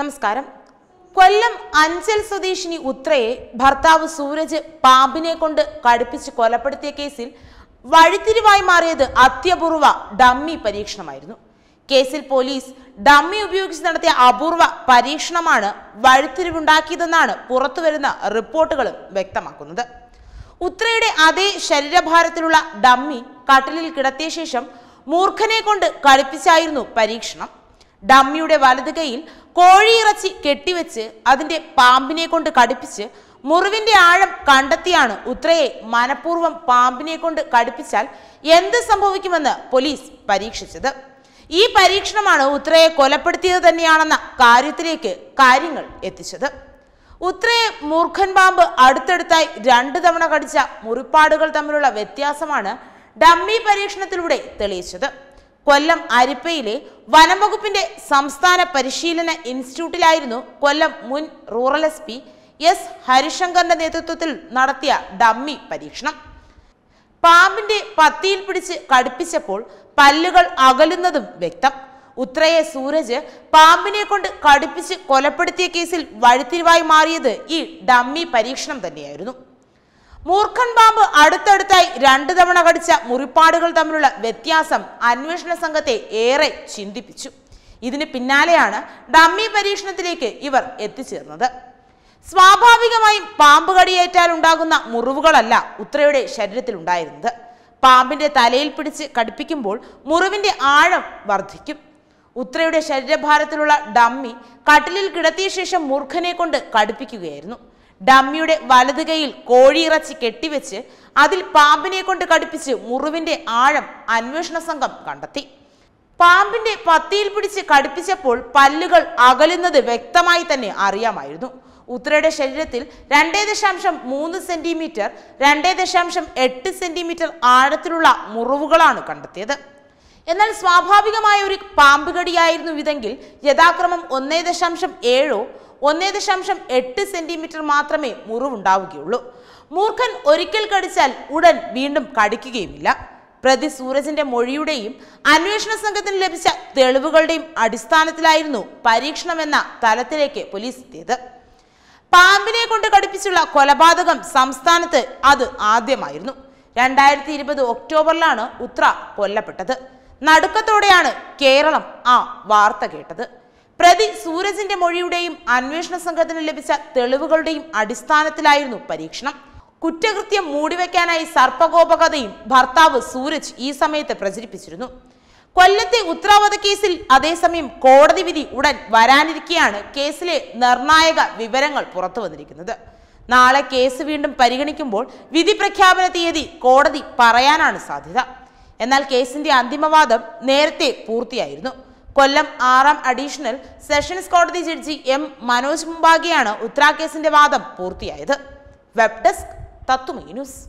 നമസ്കാരം കൊല്ലം അഞ്ചൽ സ്വദേശിനി ഉത്രയെ ഭർത്താവ് സൂരജ് പാമ്പിനെ കൊണ്ട് കടുപ്പിച്ച് കൊലപ്പെടുത്തിയ കേസിൽ വഴിത്തിരിവായി മാറിയത് അത്യപൂർവ ഡമ്മി പരീക്ഷണമായിരുന്നു കേസിൽ പോലീസ് ഡമ്മി ഉപയോഗിച്ച് നടത്തിയ അപൂർവ പരീക്ഷണമാണ് വഴിത്തിരിവുണ്ടാക്കിയതെന്നാണ് പുറത്തുവരുന്ന റിപ്പോർട്ടുകളും വ്യക്തമാക്കുന്നത് ഉത്രയുടെ അതേ ശരീരഭാരത്തിലുള്ള ഡമ്മി കട്ടിലിൽ കിടത്തിയ ശേഷം മൂർഖനെ കൊണ്ട് കളിപ്പിച്ചായിരുന്നു പരീക്ഷണം ഡമ്മിയുടെ വലതുകൈയിൽ കോഴിയിറച്ചി കെട്ടിവെച്ച് അതിന്റെ പാമ്പിനെ കൊണ്ട് കടിപ്പിച്ച് മുറിവിന്റെ ആഴം കണ്ടെത്തിയാണ് ഉത്രയെ മനപൂർവ്വം പാമ്പിനെ കൊണ്ട് കടുപ്പിച്ചാൽ എന്ത് സംഭവിക്കുമെന്ന് പോലീസ് പരീക്ഷിച്ചത് ഈ പരീക്ഷണമാണ് ഉത്രയെ കൊലപ്പെടുത്തിയത് തന്നെയാണെന്ന കാര്യത്തിലേക്ക് കാര്യങ്ങൾ എത്തിച്ചത് ഉത്രയെ മൂർഖൻ പാമ്പ് അടുത്തടുത്തായി രണ്ടു തവണ കടിച്ച മുറിപ്പാടുകൾ തമ്മിലുള്ള വ്യത്യാസമാണ് ഡമ്മി പരീക്ഷണത്തിലൂടെ തെളിയിച്ചത് കൊല്ലം അരിപ്പയിലെ വനംവകുപ്പിന്റെ സംസ്ഥാന പരിശീലന ഇൻസ്റ്റിറ്റ്യൂട്ടിലായിരുന്നു കൊല്ലം മുൻ റൂറൽ എസ് പി എസ് ഹരിശങ്കറിന്റെ നേതൃത്വത്തിൽ നടത്തിയ ഡമ്മി പരീക്ഷണം പാമ്പിന്റെ പത്തിയിൽ പിടിച്ച് കടുപ്പിച്ചപ്പോൾ പല്ലുകൾ അകലുന്നതും വ്യക്തം ഉത്രയെ സൂരജ് പാമ്പിനെ കൊണ്ട് കടുപ്പിച്ച് കൊലപ്പെടുത്തിയ കേസിൽ വഴിത്തിരിവായി മാറിയത് ഈ ഡമ്മി പരീക്ഷണം തന്നെയായിരുന്നു മൂർഖൻ പാമ്പ് അടുത്തടുത്തായി രണ്ടു തവണ കടിച്ച മുറിപ്പാടുകൾ തമ്മിലുള്ള വ്യത്യാസം അന്വേഷണ സംഘത്തെ ഏറെ ചിന്തിപ്പിച്ചു ഇതിന് പിന്നാലെയാണ് ഡമ്മി പരീക്ഷണത്തിലേക്ക് ഇവർ എത്തിച്ചേർന്നത് സ്വാഭാവികമായും പാമ്പ് കടിയേറ്റാൽ ഉണ്ടാകുന്ന മുറിവുകളല്ല ഉത്രയുടെ ശരീരത്തിൽ ഉണ്ടായിരുന്നത് പാമ്പിന്റെ തലയിൽ പിടിച്ച് കടുപ്പിക്കുമ്പോൾ മുറിവിന്റെ ആഴം വർദ്ധിക്കും ഉത്രയുടെ ശരീരഭാരത്തിലുള്ള ഡമ്മി കട്ടിലിൽ കിടത്തിയ ശേഷം മൂർഖനെ കൊണ്ട് കടുപ്പിക്കുകയായിരുന്നു ഡമ്മിയുടെ വലതു കൈയിൽ കോഴിയിറച്ചി കെട്ടിവെച്ച് അതിൽ പാമ്പിനെ കൊണ്ട് കടുപ്പിച്ച് മുറിവിന്റെ ആഴം അന്വേഷണ സംഘം കണ്ടെത്തി പാമ്പിന്റെ പത്തിയിൽ പിടിച്ച് കടുപ്പിച്ചപ്പോൾ പല്ലുകൾ അകലുന്നത് വ്യക്തമായി തന്നെ അറിയാമായിരുന്നു ഉത്രയുടെ ശരീരത്തിൽ രണ്ടേ ദശാംശം മൂന്ന് സെന്റിമീറ്റർ രണ്ടേ ദശാംശം എട്ട് സെന്റിമീറ്റർ ആഴത്തിലുള്ള മുറിവുകളാണ് കണ്ടെത്തിയത് എന്നാൽ സ്വാഭാവികമായ ഒരു പാമ്പ് കടിയായിരുന്നു ഇതെങ്കിൽ യഥാക്രമം ഒന്നേ ദശാംശം ഏഴോ ഒന്നേ ദശാംശം എട്ട് സെന്റിമീറ്റർ മാത്രമേ മുറിവുണ്ടാവുകയുള്ളൂ മൂർഖൻ ഒരിക്കൽ കടിച്ചാൽ ഉടൻ വീണ്ടും കടിക്കുകയുമില്ല പ്രതി സൂരജിന്റെ മൊഴിയുടെയും അന്വേഷണ സംഘത്തിന് ലഭിച്ച തെളിവുകളുടെയും അടിസ്ഥാനത്തിലായിരുന്നു പരീക്ഷണമെന്ന തലത്തിലേക്ക് പോലീസ് എത്തിയത് പാമ്പിനെ കൊണ്ട് കടിപ്പിച്ചുള്ള കൊലപാതകം സംസ്ഥാനത്ത് അത് ആദ്യമായിരുന്നു രണ്ടായിരത്തി ഇരുപത് ഒക്ടോബറിലാണ് ഉത്ര കൊല്ലപ്പെട്ടത് നടുക്കത്തോടെയാണ് കേരളം ആ വാർത്ത കേട്ടത് പ്രതി സൂരജിന്റെ മൊഴിയുടെയും അന്വേഷണ സംഘത്തിന് ലഭിച്ച തെളിവുകളുടെയും അടിസ്ഥാനത്തിലായിരുന്നു പരീക്ഷണം കുറ്റകൃത്യം മൂടിവെക്കാനായി സർപ്പകോപകഥയും ഭർത്താവ് സൂരജ് ഈ സമയത്ത് പ്രചരിപ്പിച്ചിരുന്നു കൊല്ലത്തെ ഉത്തരവാദ കേസിൽ അതേസമയം കോടതി വിധി ഉടൻ വരാനിരിക്കെയാണ് കേസിലെ നിർണായക വിവരങ്ങൾ പുറത്തു വന്നിരിക്കുന്നത് നാളെ കേസ് വീണ്ടും പരിഗണിക്കുമ്പോൾ വിധി പ്രഖ്യാപന തീയതി കോടതി പറയാനാണ് സാധ്യത എന്നാൽ കേസിന്റെ അന്തിമവാദം നേരത്തെ പൂർത്തിയായിരുന്നു കൊല്ലം ആറാം അഡീഷണൽ സെഷൻസ് കോടതി ജഡ്ജി എം മനോജ് മുമ്പാകെയാണ് ഉത്തരാ കേസിന്റെ വാദം പൂർത്തിയായത് വെബ് ഡെസ്ക് തത്തുമീ ന്യൂസ്